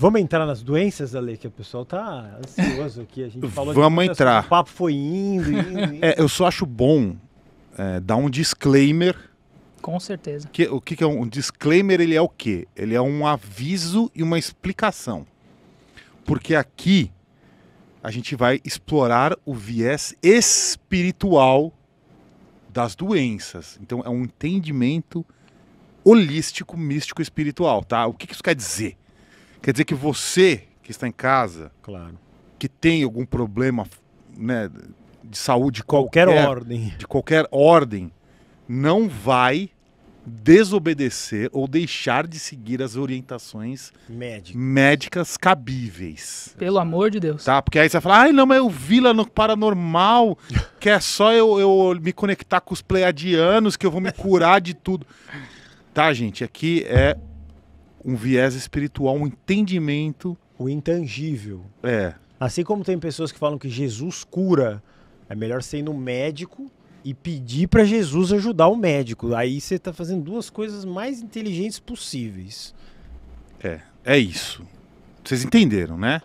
Vamos entrar nas doenças, Ale, que o pessoal tá ansioso aqui. A gente falou Vamos de entrar. O papo foi indo, indo, é, indo. É, eu só acho bom é, dar um disclaimer. Com certeza. Que, o que, que é um, um disclaimer? Ele é o quê? Ele é um aviso e uma explicação. Porque aqui a gente vai explorar o viés espiritual das doenças. Então é um entendimento holístico, místico, espiritual, tá? O que, que isso quer dizer? Quer dizer que você que está em casa, claro. que tem algum problema né, de saúde qualquer, qualquer ordem, de qualquer ordem, não vai desobedecer ou deixar de seguir as orientações médicas cabíveis. Pelo amor de Deus. Tá? Porque aí você fala, ai não, mas eu vi lá no Paranormal que é só eu, eu me conectar com os pleiadianos que eu vou me curar de tudo. Tá, gente? Aqui é um viés espiritual, um entendimento. O intangível. É. Assim como tem pessoas que falam que Jesus cura, é melhor ser no médico e pedir para Jesus ajudar o médico. Aí você está fazendo duas coisas mais inteligentes possíveis. É, é isso. Vocês entenderam, né?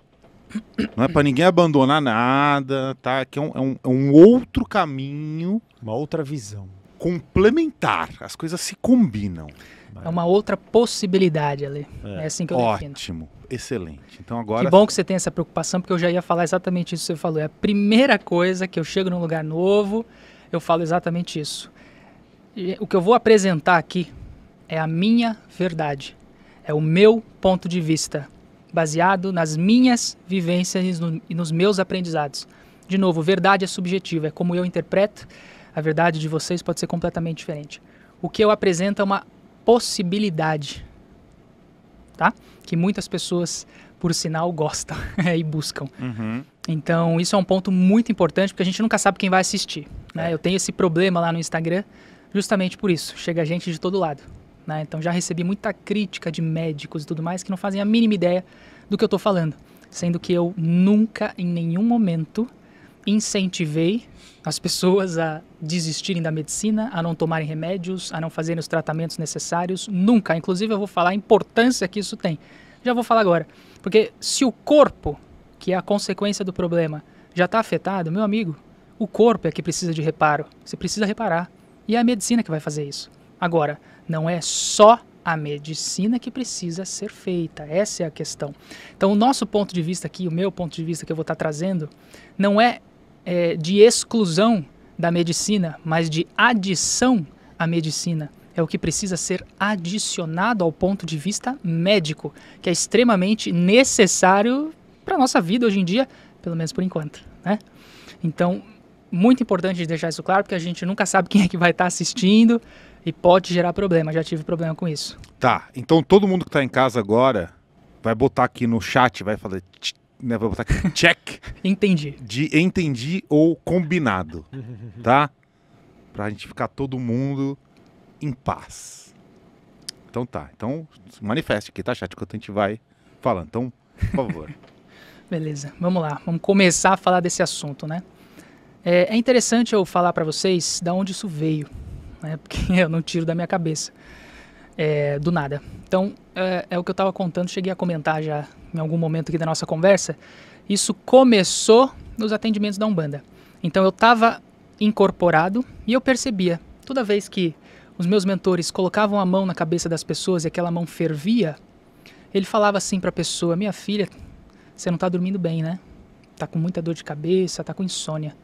Não é para ninguém abandonar nada, tá? Que é um, é, um, é um, outro caminho. Uma outra visão. Complementar. As coisas se combinam. É uma outra possibilidade ali. É, é assim que eu Ótimo. Ótimo, excelente. Então agora. Que bom que você tem essa preocupação, porque eu já ia falar exatamente isso que você falou. É a primeira coisa que eu chego num lugar novo, eu falo exatamente isso. E o que eu vou apresentar aqui é a minha verdade, é o meu ponto de vista, baseado nas minhas vivências e nos meus aprendizados. De novo, verdade é subjetiva, é como eu interpreto. A verdade de vocês pode ser completamente diferente. O que eu apresento é uma possibilidade, tá? Que muitas pessoas, por sinal, gostam e buscam. Uhum. Então, isso é um ponto muito importante, porque a gente nunca sabe quem vai assistir. Né? É. Eu tenho esse problema lá no Instagram, justamente por isso. Chega gente de todo lado. Né? Então, já recebi muita crítica de médicos e tudo mais que não fazem a mínima ideia do que eu estou falando. Sendo que eu nunca, em nenhum momento, incentivei as pessoas a desistirem da medicina, a não tomarem remédios, a não fazerem os tratamentos necessários, nunca. Inclusive, eu vou falar a importância que isso tem. Já vou falar agora. Porque se o corpo, que é a consequência do problema, já está afetado, meu amigo, o corpo é que precisa de reparo. Você precisa reparar. E é a medicina que vai fazer isso. Agora, não é só a medicina que precisa ser feita. Essa é a questão. Então, o nosso ponto de vista aqui, o meu ponto de vista que eu vou estar tá trazendo, não é é, de exclusão da medicina, mas de adição à medicina. É o que precisa ser adicionado ao ponto de vista médico, que é extremamente necessário para a nossa vida hoje em dia, pelo menos por enquanto. Né? Então, muito importante deixar isso claro, porque a gente nunca sabe quem é que vai estar tá assistindo e pode gerar problema. Já tive problema com isso. Tá, então todo mundo que está em casa agora vai botar aqui no chat, vai fazer né, vou botar aqui, check. entendi. De entendi ou combinado, tá? Pra gente ficar todo mundo em paz. Então tá, então manifeste aqui, tá, chat, enquanto a gente vai falando. Então, por favor. Beleza, vamos lá, vamos começar a falar desse assunto, né? É, é interessante eu falar para vocês da onde isso veio, né? Porque eu não tiro da minha cabeça é, do nada. Então, é, é o que eu estava contando, cheguei a comentar já em algum momento aqui da nossa conversa. Isso começou nos atendimentos da Umbanda. Então, eu estava incorporado e eu percebia, toda vez que os meus mentores colocavam a mão na cabeça das pessoas e aquela mão fervia, ele falava assim para a pessoa: Minha filha, você não está dormindo bem, né? Tá com muita dor de cabeça, tá com insônia.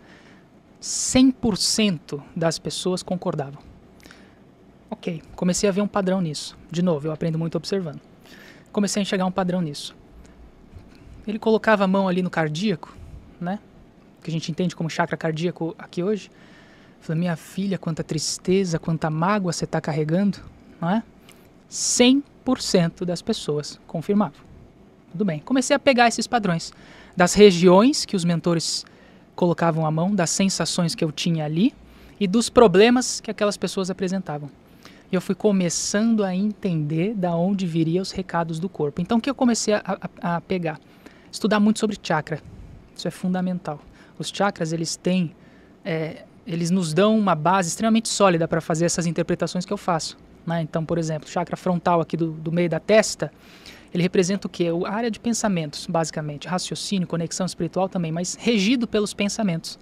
100% das pessoas concordavam. Ok, comecei a ver um padrão nisso. De novo, eu aprendo muito observando. Comecei a enxergar um padrão nisso. Ele colocava a mão ali no cardíaco, né? Que a gente entende como chakra cardíaco aqui hoje. Falei, minha filha, quanta tristeza, quanta mágoa você está carregando, não é? 100% das pessoas confirmavam. Tudo bem. Comecei a pegar esses padrões das regiões que os mentores colocavam a mão, das sensações que eu tinha ali e dos problemas que aquelas pessoas apresentavam e eu fui começando a entender da onde viriam os recados do corpo. Então, o que eu comecei a, a, a pegar? Estudar muito sobre chakra. Isso é fundamental. Os chakras, eles têm... É, eles nos dão uma base extremamente sólida para fazer essas interpretações que eu faço. Né? Então, por exemplo, o chakra frontal aqui do, do meio da testa, ele representa o que? A área de pensamentos, basicamente. Raciocínio, conexão espiritual também, mas regido pelos pensamentos.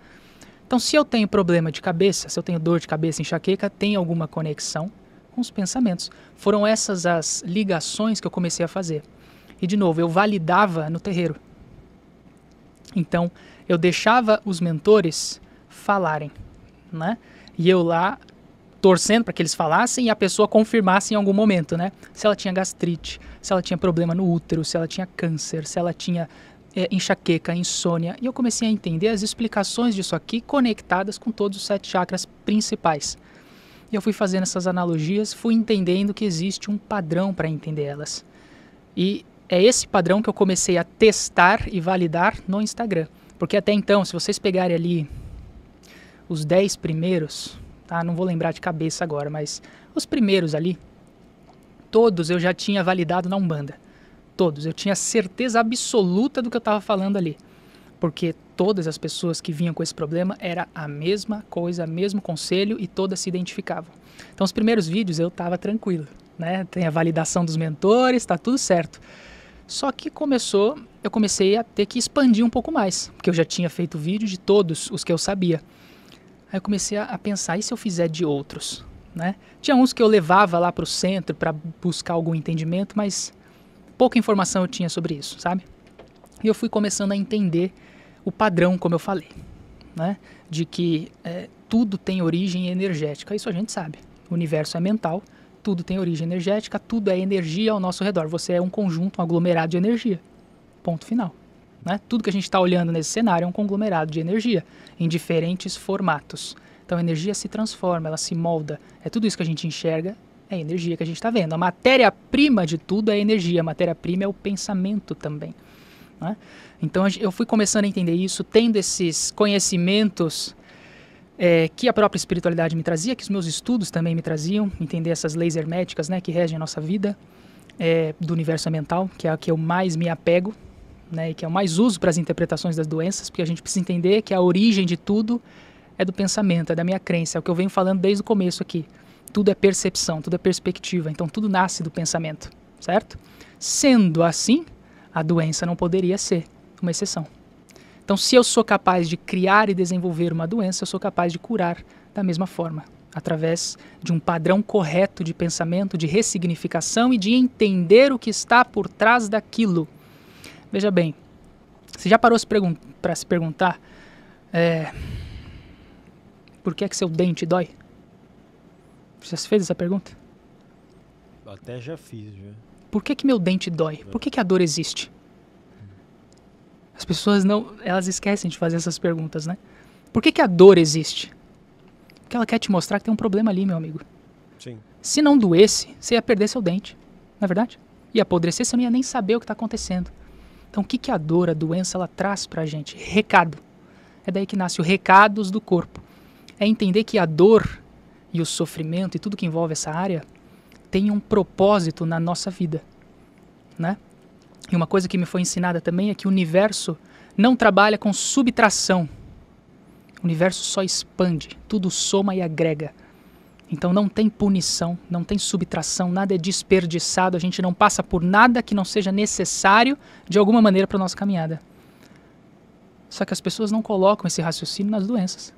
Então, se eu tenho problema de cabeça, se eu tenho dor de cabeça, enxaqueca, tem alguma conexão com os pensamentos. Foram essas as ligações que eu comecei a fazer. E de novo, eu validava no terreiro. Então, eu deixava os mentores falarem, né? E eu lá torcendo para que eles falassem e a pessoa confirmasse em algum momento, né? Se ela tinha gastrite, se ela tinha problema no útero, se ela tinha câncer, se ela tinha é, enxaqueca, insônia. E eu comecei a entender as explicações disso aqui conectadas com todos os sete chakras principais. E eu fui fazendo essas analogias, fui entendendo que existe um padrão para entender elas. E é esse padrão que eu comecei a testar e validar no Instagram. Porque até então, se vocês pegarem ali os 10 primeiros, tá? Não vou lembrar de cabeça agora, mas os primeiros ali, todos eu já tinha validado na Umbanda. Todos, eu tinha certeza absoluta do que eu estava falando ali porque todas as pessoas que vinham com esse problema era a mesma coisa, mesmo conselho e todas se identificavam. Então, os primeiros vídeos eu estava tranquilo, né? Tem a validação dos mentores, está tudo certo. Só que começou, eu comecei a ter que expandir um pouco mais, porque eu já tinha feito vídeo de todos os que eu sabia. Aí eu comecei a pensar, e se eu fizer de outros? Né? Tinha uns que eu levava lá para o centro para buscar algum entendimento, mas pouca informação eu tinha sobre isso, sabe? E eu fui começando a entender o padrão, como eu falei, né? de que é, tudo tem origem energética. Isso a gente sabe. O universo é mental, tudo tem origem energética, tudo é energia ao nosso redor. Você é um conjunto, um aglomerado de energia. Ponto final. Né? Tudo que a gente está olhando nesse cenário é um conglomerado de energia, em diferentes formatos. Então a energia se transforma, ela se molda. É tudo isso que a gente enxerga, é a energia que a gente está vendo. A matéria-prima de tudo é energia, a matéria-prima é o pensamento também. Né? Então eu fui começando a entender isso, tendo esses conhecimentos é, que a própria espiritualidade me trazia, que os meus estudos também me traziam, entender essas leis herméticas né, que regem a nossa vida, é, do universo mental, que é a que eu mais me apego né, e que eu mais uso para as interpretações das doenças, porque a gente precisa entender que a origem de tudo é do pensamento, é da minha crença, é o que eu venho falando desde o começo aqui. Tudo é percepção, tudo é perspectiva, então tudo nasce do pensamento, certo? Sendo assim, a doença não poderia ser uma exceção. Então, se eu sou capaz de criar e desenvolver uma doença, eu sou capaz de curar da mesma forma, através de um padrão correto de pensamento, de ressignificação e de entender o que está por trás daquilo. Veja bem, você já parou para se perguntar é, por que é que seu dente dói? Você já se fez essa pergunta? Até já fiz, já. Por que, que meu dente dói? Por que, que a dor existe? As pessoas não, elas esquecem de fazer essas perguntas, né? Por que, que a dor existe? Porque ela quer te mostrar que tem um problema ali, meu amigo. Sim. Se não doesse, você ia perder seu dente, não é verdade? Ia apodrecer, você não ia nem saber o que está acontecendo. Então, o que, que a dor, a doença, ela traz para a gente? Recado. É daí que nasce o recados do corpo. É entender que a dor e o sofrimento e tudo que envolve essa área tem um propósito na nossa vida, né? E uma coisa que me foi ensinada também é que o universo não trabalha com subtração. O universo só expande, tudo soma e agrega. Então não tem punição, não tem subtração, nada é desperdiçado, a gente não passa por nada que não seja necessário de alguma maneira para nossa caminhada. Só que as pessoas não colocam esse raciocínio nas doenças.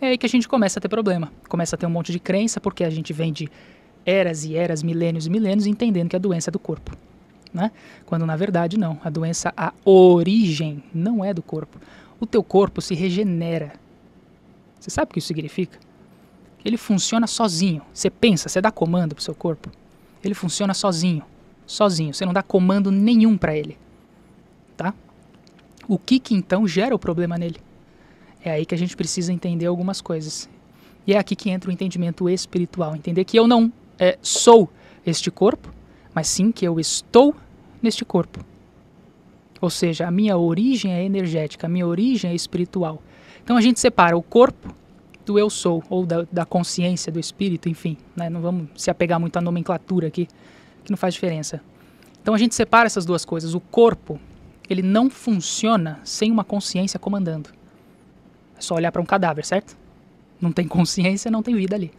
É aí que a gente começa a ter problema, começa a ter um monte de crença porque a gente vem de eras e eras, milênios e milênios, entendendo que a doença é do corpo. Né? Quando na verdade não, a doença, a origem não é do corpo. O teu corpo se regenera. Você sabe o que isso significa? Ele funciona sozinho. Você pensa, você dá comando pro seu corpo. Ele funciona sozinho, sozinho. Você não dá comando nenhum para ele, tá? O que que então gera o problema nele? É aí que a gente precisa entender algumas coisas. E é aqui que entra o entendimento espiritual, entender que eu não é, sou este corpo, mas sim que eu estou neste corpo. Ou seja, a minha origem é energética, a minha origem é espiritual. Então a gente separa o corpo do eu sou, ou da, da consciência, do espírito, enfim. Né? Não vamos se apegar muito à nomenclatura aqui, que não faz diferença. Então a gente separa essas duas coisas. O corpo, ele não funciona sem uma consciência comandando. É só olhar para um cadáver, certo? Não tem consciência, não tem vida ali.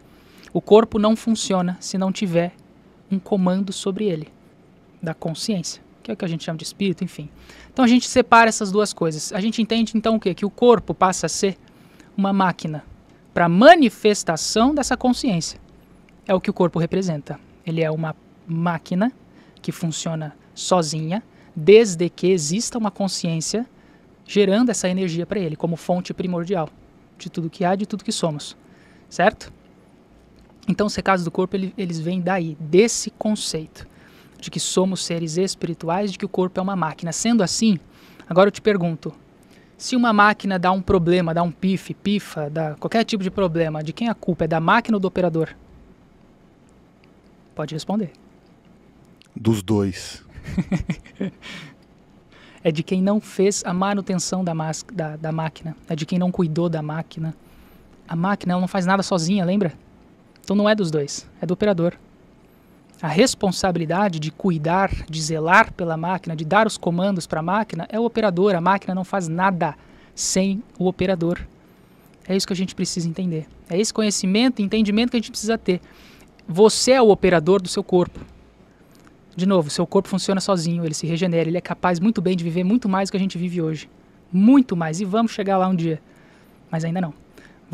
O corpo não funciona se não tiver um comando sobre ele, da consciência, que é o que a gente chama de espírito, enfim. Então a gente separa essas duas coisas. A gente entende então o quê? Que o corpo passa a ser uma máquina para manifestação dessa consciência. É o que o corpo representa. Ele é uma máquina que funciona sozinha, desde que exista uma consciência gerando essa energia para ele como fonte primordial de tudo que há, de tudo que somos. Certo? Então, os recados do corpo ele, eles vêm daí, desse conceito de que somos seres espirituais, de que o corpo é uma máquina. Sendo assim, agora eu te pergunto: se uma máquina dá um problema, dá um pif, pifa, dá qualquer tipo de problema, de quem a culpa é da máquina ou do operador? Pode responder. Dos dois. é de quem não fez a manutenção da, da, da máquina, é de quem não cuidou da máquina. A máquina não faz nada sozinha, lembra? Então não é dos dois, é do operador. A responsabilidade de cuidar, de zelar pela máquina, de dar os comandos para a máquina é o operador. A máquina não faz nada sem o operador. É isso que a gente precisa entender. É esse conhecimento e entendimento que a gente precisa ter. Você é o operador do seu corpo. De novo, seu corpo funciona sozinho, ele se regenera, ele é capaz muito bem de viver muito mais do que a gente vive hoje. Muito mais. E vamos chegar lá um dia. Mas ainda não.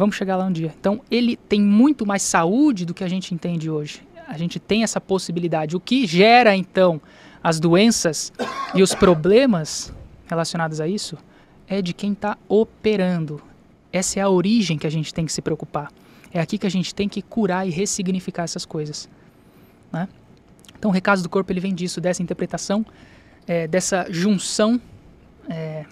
Vamos chegar lá um dia. Então, ele tem muito mais saúde do que a gente entende hoje. A gente tem essa possibilidade. O que gera, então, as doenças e os problemas relacionados a isso é de quem está operando. Essa é a origem que a gente tem que se preocupar. É aqui que a gente tem que curar e ressignificar essas coisas. Né? Então, o recado do corpo ele vem disso, dessa interpretação, é, dessa junção. É,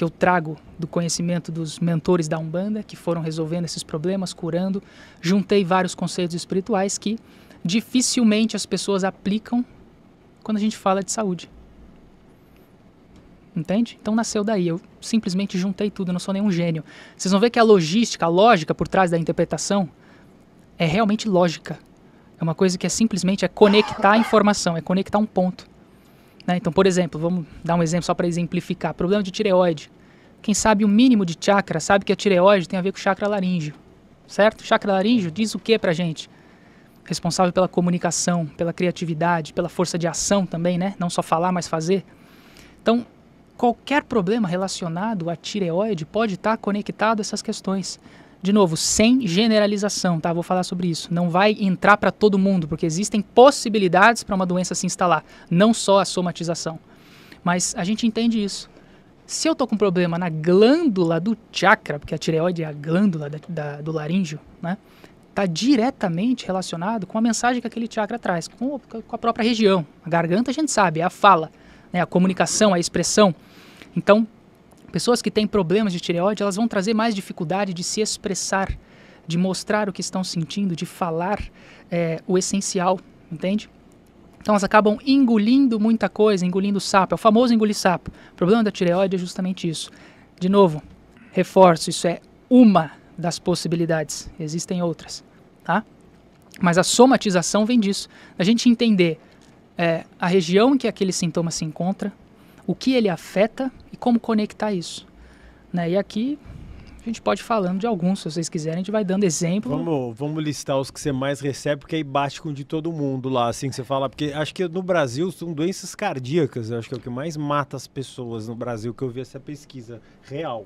que eu trago do conhecimento dos mentores da Umbanda, que foram resolvendo esses problemas, curando, juntei vários conceitos espirituais que dificilmente as pessoas aplicam quando a gente fala de saúde. Entende? Então nasceu daí. Eu simplesmente juntei tudo, não sou nenhum gênio. Vocês vão ver que a logística, a lógica por trás da interpretação é realmente lógica. É uma coisa que é simplesmente é conectar a informação, é conectar um ponto. Né? Então, por exemplo, vamos dar um exemplo só para exemplificar: problema de tireoide. Quem sabe o mínimo de chakra sabe que a tireoide tem a ver com chakra laríngeo, certo? Chakra laríngeo diz o que para gente? Responsável pela comunicação, pela criatividade, pela força de ação também, né? Não só falar, mas fazer. Então, qualquer problema relacionado à tireoide pode estar tá conectado a essas questões. De novo, sem generalização, tá? Vou falar sobre isso. Não vai entrar para todo mundo, porque existem possibilidades para uma doença se instalar, não só a somatização. Mas a gente entende isso. Se eu tô com problema na glândula do chakra, porque a tireoide é a glândula da, da, do laríngeo, né? Tá diretamente relacionado com a mensagem que aquele chakra traz, com, com a própria região. A garganta a gente sabe, é a fala, né? a comunicação, a expressão. Então, Pessoas que têm problemas de tireoide, elas vão trazer mais dificuldade de se expressar, de mostrar o que estão sentindo, de falar é, o essencial, entende? Então elas acabam engolindo muita coisa, engolindo sapo. É o famoso engolir sapo. O problema da tireoide é justamente isso. De novo, reforço, isso é uma das possibilidades. Existem outras, tá? Mas a somatização vem disso. A gente entender é, a região em que aquele sintoma se encontra, o que ele afeta e como conectar isso. Né? E aqui a gente pode ir falando de alguns, se vocês quiserem, a gente vai dando exemplo. Vamos, vamos listar os que você mais recebe, porque aí bate com de todo mundo lá, assim que você fala. Porque acho que no Brasil são doenças cardíacas, eu acho que é o que mais mata as pessoas no Brasil, que eu vi essa pesquisa real.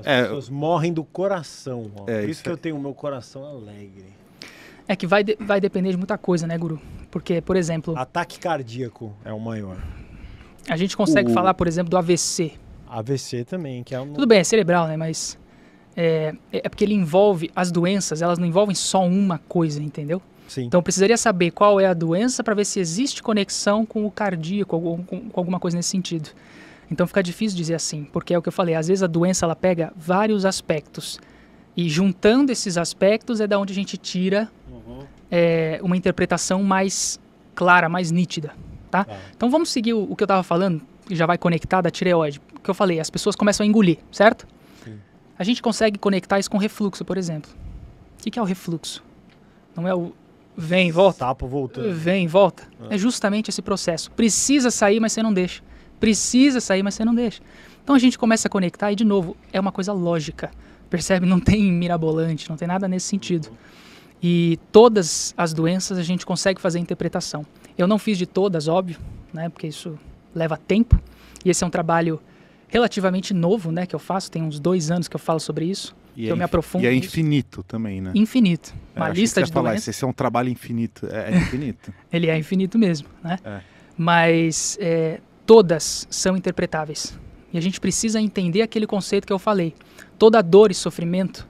As é, pessoas morrem do coração, ó. É, por isso, isso que é. eu tenho o meu coração alegre. É que vai, de, vai depender de muita coisa, né, Guru? Porque, por exemplo. Ataque cardíaco é o maior. A gente consegue o... falar, por exemplo, do AVC. AVC também, que é um... Tudo bem, é cerebral, né? Mas é, é, é porque ele envolve as doenças, elas não envolvem só uma coisa, entendeu? Sim. Então precisaria saber qual é a doença para ver se existe conexão com o cardíaco com, com, alguma coisa nesse sentido. Então fica difícil dizer assim, porque é o que eu falei, às vezes a doença ela pega vários aspectos. E juntando esses aspectos é da onde a gente tira uhum. é, uma interpretação mais clara, mais nítida. Tá? tá? Então vamos seguir o, o que eu estava falando, que já vai conectar da tireoide. O que eu falei, as pessoas começam a engolir, certo? Sim. A gente consegue conectar isso com refluxo, por exemplo. O que, que é o refluxo? Não é o vem volta. Sapo voltando. Vem volta. Ah. É justamente esse processo. Precisa sair, mas você não deixa. Precisa sair, mas você não deixa. Então a gente começa a conectar e, de novo, é uma coisa lógica. Percebe? Não tem mirabolante, não tem nada nesse sentido. E todas as doenças a gente consegue fazer interpretação. Eu não fiz de todas, óbvio, né? Porque isso leva tempo. E esse é um trabalho relativamente novo, né? Que eu faço. Tem uns dois anos que eu falo sobre isso. E que é eu me aprofundo. E é infinito também, né? Infinito. É, Uma lista de falar, doenças. Esse é um trabalho infinito. É, é infinito. Ele é infinito mesmo, né? É. Mas é, todas são interpretáveis. E a gente precisa entender aquele conceito que eu falei. Toda dor e sofrimento,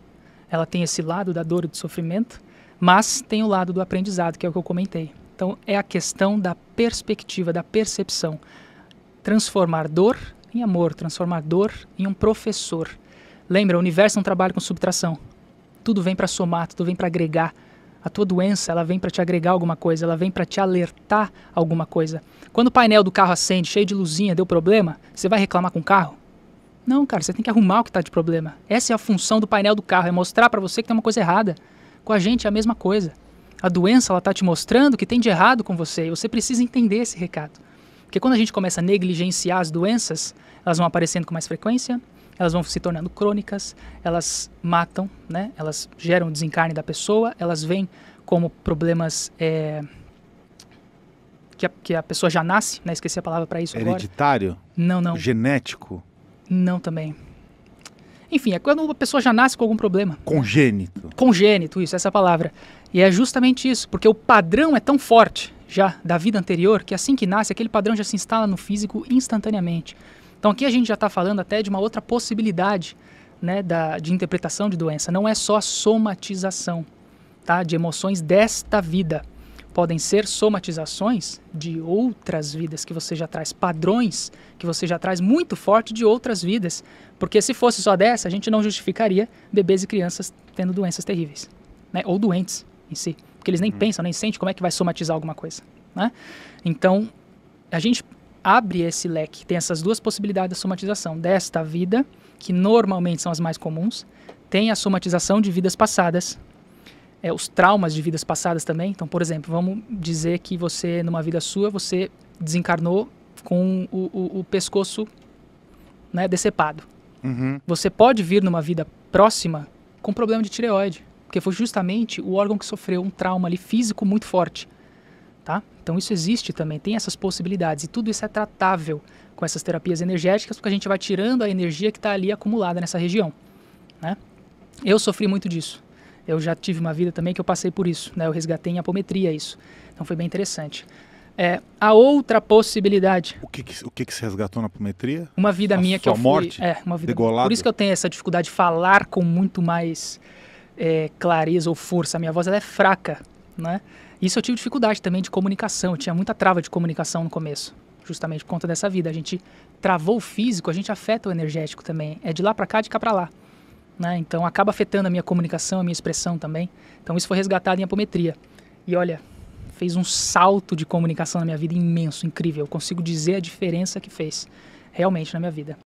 ela tem esse lado da dor e do sofrimento, mas tem o lado do aprendizado, que é o que eu comentei. Então é a questão da perspectiva, da percepção. Transformar dor em amor, transformar dor em um professor. Lembra, o universo é um trabalho com subtração. Tudo vem para somar, tudo vem para agregar. A tua doença, ela vem para te agregar alguma coisa, ela vem para te alertar alguma coisa. Quando o painel do carro acende, cheio de luzinha, deu problema, você vai reclamar com o carro? Não, cara, você tem que arrumar o que está de problema. Essa é a função do painel do carro, é mostrar para você que tem uma coisa errada. Com a gente é a mesma coisa. A doença ela está te mostrando que tem de errado com você e você precisa entender esse recado. Porque quando a gente começa a negligenciar as doenças, elas vão aparecendo com mais frequência, elas vão se tornando crônicas, elas matam, né? elas geram desencarne da pessoa, elas vêm como problemas é, que, a, que, a, pessoa já nasce, né? esqueci a palavra para isso Hereditário? agora. Hereditário? Não, não. Genético? Não também. Enfim, é quando uma pessoa já nasce com algum problema. Congênito. Congênito, isso, essa é palavra. E é justamente isso, porque o padrão é tão forte já da vida anterior que assim que nasce, aquele padrão já se instala no físico instantaneamente. Então aqui a gente já está falando até de uma outra possibilidade né, da, de interpretação de doença. Não é só somatização tá, de emoções desta vida podem ser somatizações de outras vidas que você já traz, padrões que você já traz muito forte de outras vidas. Porque se fosse só dessa, a gente não justificaria bebês e crianças tendo doenças terríveis, né? ou doentes em si. Porque eles nem uhum. pensam, nem sentem como é que vai somatizar alguma coisa. Né? Então, a gente abre esse leque, tem essas duas possibilidades da somatização desta vida, que normalmente são as mais comuns, tem a somatização de vidas passadas, é, os traumas de vidas passadas também. Então, por exemplo, vamos dizer que você, numa vida sua, você desencarnou com o, o, o pescoço né, decepado. Uhum. Você pode vir numa vida próxima com problema de tireoide, porque foi justamente o órgão que sofreu um trauma ali físico muito forte. Tá? Então isso existe também, tem essas possibilidades e tudo isso é tratável com essas terapias energéticas, porque a gente vai tirando a energia que está ali acumulada nessa região. Né? Eu sofri muito disso eu já tive uma vida também que eu passei por isso, né? Eu resgatei em apometria isso. Então foi bem interessante. É, a outra possibilidade. O que, que o que, que se resgatou na apometria? Uma vida a minha que eu fui, morte? É, uma vida. Degolado. Por isso que eu tenho essa dificuldade de falar com muito mais é, clareza ou força. A minha voz ela é fraca, né? Isso eu tive dificuldade também de comunicação. Eu tinha muita trava de comunicação no começo, justamente por conta dessa vida. A gente travou o físico, a gente afeta o energético também. É de lá para cá, de cá para lá. Né? Então acaba afetando a minha comunicação, a minha expressão também. Então isso foi resgatado em apometria. E olha, fez um salto de comunicação na minha vida imenso, incrível. Eu consigo dizer a diferença que fez realmente na minha vida.